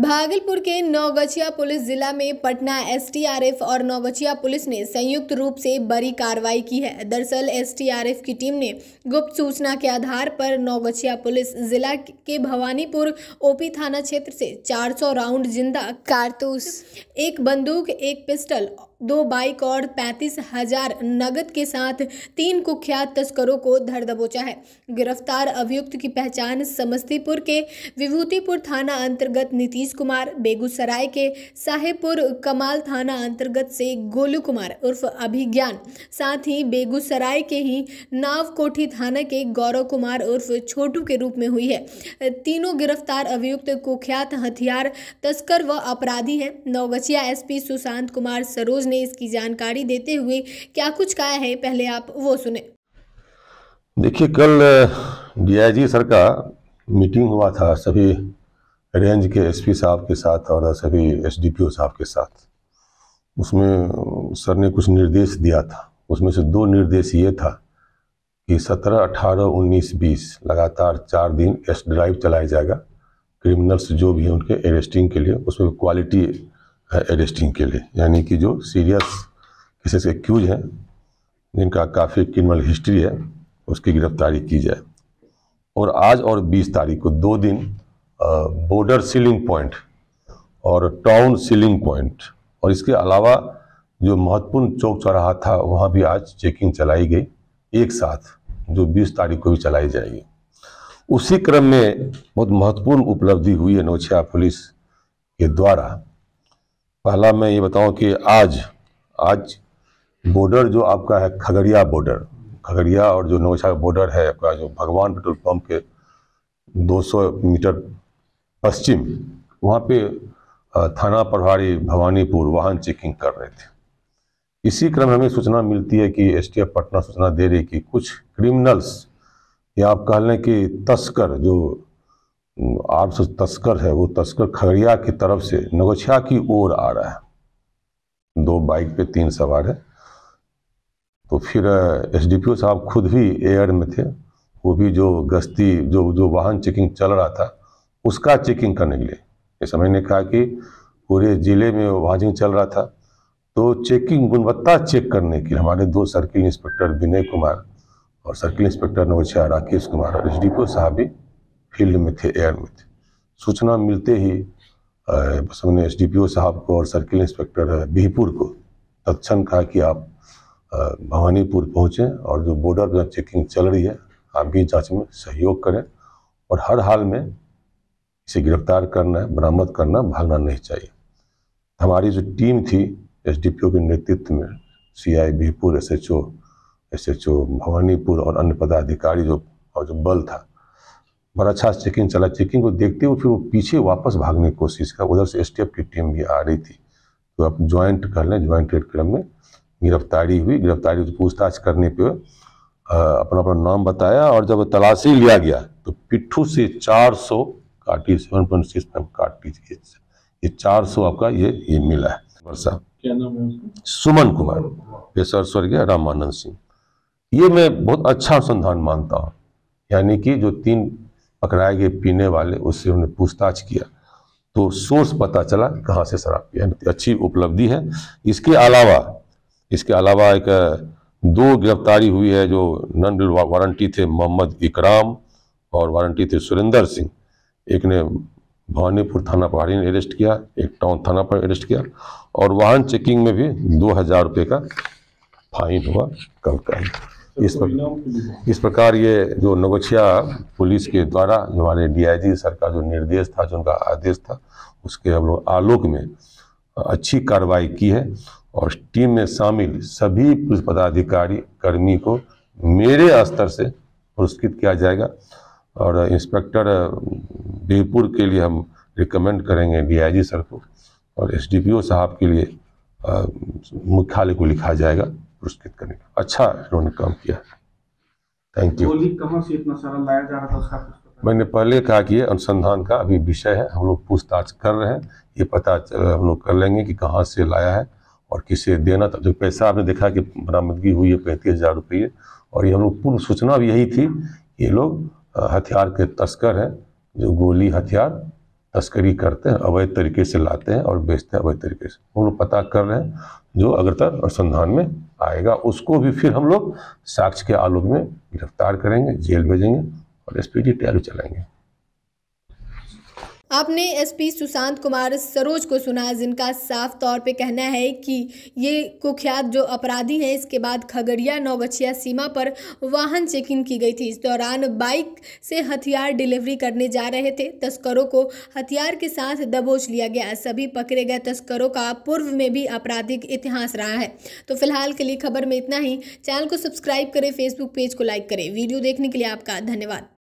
भागलपुर के नौगछिया पुलिस जिला में पटना एसटीआरएफ और नौगछिया पुलिस ने संयुक्त रूप से बड़ी कार्रवाई की है दरअसल एसटीआरएफ की टीम ने गुप्त सूचना के आधार पर नौगछिया पुलिस जिला के भवानीपुर ओपी थाना क्षेत्र से 400 राउंड जिंदा कारतूस एक बंदूक एक पिस्टल दो बाइक और पैंतीस हजार नगद के साथ तीन कुख्यात तस्करों को धर दबोचा है गिरफ्तार अभियुक्त की पहचान समस्तीपुर के विभूतिपुर थाना अंतर्गत नीतीश मनीष कुमार बेगूसराय के साहेबपुर कमाल थाना अंतर्गत से गोलू कुमार उर्फ अभिज्ञान साथ ही बेगूसराय के ही नावकोठी थाना के गौरव कुमार उर्फ छोटू के रूप में हुई है तीनों गिरफ्तार अभियुक्त कुख्यात हथियार तस्कर व अपराधी हैं नौगछिया एसपी सुशांत कुमार सरोज ने इसकी जानकारी देते हुए क्या कुछ कहा है पहले आप वो सुने देखिए कल डीआईजी सर का मीटिंग हुआ था सभी रेंज के एसपी साहब के साथ और सभी एसडीपीओ साहब के साथ उसमें सर ने कुछ निर्देश दिया था उसमें से दो निर्देश ये था कि 17, 18, 19, 20 लगातार चार दिन एस ड्राइव चलाया जाएगा क्रिमिनल्स जो भी हैं उनके अरेस्टिंग के लिए उसमें क्वालिटी है अरेस्टिंग के लिए यानी कि जो सीरियस केसेस एक्यूज हैं जिनका काफ़ी क्रिमिनल हिस्ट्री है उसकी गिरफ्तारी की जाए और आज और 20 तारीख को दो दिन बॉर्डर सीलिंग पॉइंट और टाउन सीलिंग पॉइंट और इसके अलावा जो महत्वपूर्ण चौक चौराहा था वहाँ भी आज चेकिंग चलाई गई एक साथ जो 20 तारीख को भी चलाई जाएगी उसी क्रम में बहुत महत्वपूर्ण उपलब्धि हुई है नौछिया पुलिस के द्वारा पहला मैं ये बताऊं कि आज आज बॉर्डर जो आपका है खगड़िया बॉर्डर खगड़िया और जो नौछा बॉर्डर है आपका जो भगवान पेट्रोल पंप के 200 मीटर पश्चिम वहाँ पे थाना प्रभारी भवानीपुर वाहन चेकिंग कर रहे थे इसी क्रम हमें सूचना मिलती है कि एसटीएफ पटना सूचना दे रही कि कुछ क्रिमिनल्स या आप कह लें कि तस्कर जो आर्म्स तस्कर है वो तस्कर खगड़िया की तरफ से नगोछिया की ओर आ रहा है दो बाइक पे तीन सवार है तो फिर एसडीपीओ साहब खुद भी एयर में थे वो भी जो गश्ती जो जो वाहन चेकिंग चल रहा था उसका चेकिंग करने के लिए जैसे मैंने कहा कि पूरे ज़िले में वाजिंग चल रहा था तो चेकिंग गुणवत्ता चेक करने के लिए हमारे दो सर्किल इंस्पेक्टर विनय कुमार और सर्किल इंस्पेक्टर छः राकेश कुमार और एस साहब भी फील्ड में थे एयर में थे सूचना मिलते ही बस हमने एस साहब को और सर्किल इंस्पेक्टर बिहपुर को तत्न कहा कि आप भवानीपुर पहुँचें और जो बॉर्डर पर चेकिंग चल रही है आप भी जाँच में सहयोग करें और हर हाल में इसे गिरफ्तार करना बरामद करना भागना नहीं चाहिए हमारी जो टीम थी एस के नेतृत्व में सी ओ बीपुर एच ओ भवानीपुर और अन्य पदाधिकारी जो और जो बल था बड़ा अच्छा चेकिंग चला चेकिंग को देखते हुए फिर वो पीछे वापस भागने की कोशिश का उधर से एफ की टीम भी आ रही थी तो आप ज्वाइंट कर लें ज्वाइंट रेड क्रम में गिरफ्तारी हुई गिरफ्तारी तो पूछताछ करने पर अपना अपना नाम बताया और जब तलाशी लिया गया तो पिट्ठू से सौ काटी सेवन पॉइंट सिक्स फाइव काट ये चार सौ आपका ये ये मिला है वर्षा क्या नाम है सुमन कुमार पेशर स्वर्गीय रामानंद सिंह ये मैं बहुत अच्छा अनुसंधान मानता हूँ यानी कि जो तीन पकड़ाए गए पीने वाले उससे उन्होंने पूछताछ किया तो सोर्स पता चला कहाँ से शराब पिया अच्छी उपलब्धि है इसके अलावा इसके अलावा एक दो गिरफ्तारी हुई है जो नन वारंटी थे मोहम्मद इकराम और वारंटी थे सुरेंद्र सिंह एक ने भवानीपुर थाना पहाड़ी ने अरेस्ट किया एक टाउन थाना पर अरेस्ट किया और वाहन चेकिंग में भी दो हज़ार रुपये का फाइन हुआ कल का इस पर तो इस प्रकार ये जो नगोछिया पुलिस के द्वारा जो हमारे डीआईजी सर का जो निर्देश था जो उनका आदेश था उसके हम लोग आलोक में अच्छी कार्रवाई की है और टीम में शामिल सभी पुलिस पदाधिकारी कर्मी को मेरे स्तर से पुरस्कृत किया जाएगा और इंस्पेक्टर देवपुर के लिए हम रिकमेंड करेंगे डीआईजी सर को और एसडीपीओ साहब के लिए मुख्यालय को लिखा जाएगा पुरस्कृत करने का अच्छा इन्होंने काम किया थैंक यू मैंने पहले कहा कि ये अनुसंधान का अभी विषय है हम लोग पूछताछ कर रहे हैं ये पता हम लोग कर लेंगे कि कहाँ से लाया है और किसे देना था जो पैसा आपने देखा कि बरामदगी हुई है पैंतीस हज़ार रुपये और ये हम लोग पूर्व सूचना भी यही थी ये लोग हथियार के तस्कर हैं जो गोली हथियार तस्करी करते हैं अवैध तरीके से लाते हैं और बेचते हैं अवैध तरीके से हम लोग पता कर रहे हैं जो अग्रतर अनुसंधान में आएगा उसको भी फिर हम लोग साक्ष्य के आलोक में गिरफ्तार करेंगे जेल भेजेंगे और एस पी टी चलाएंगे आपने एसपी सुशांत कुमार सरोज को सुना जिनका साफ तौर पे कहना है कि ये कुख्यात जो अपराधी हैं इसके बाद खगड़िया नौगछिया सीमा पर वाहन चेकिंग की गई थी इस दौरान बाइक से हथियार डिलीवरी करने जा रहे थे तस्करों को हथियार के साथ दबोच लिया गया सभी पकड़े गए तस्करों का पूर्व में भी आपराधिक इतिहास रहा है तो फिलहाल के लिए खबर में इतना ही चैनल को सब्सक्राइब करें फेसबुक पेज को लाइक करें वीडियो देखने के लिए आपका धन्यवाद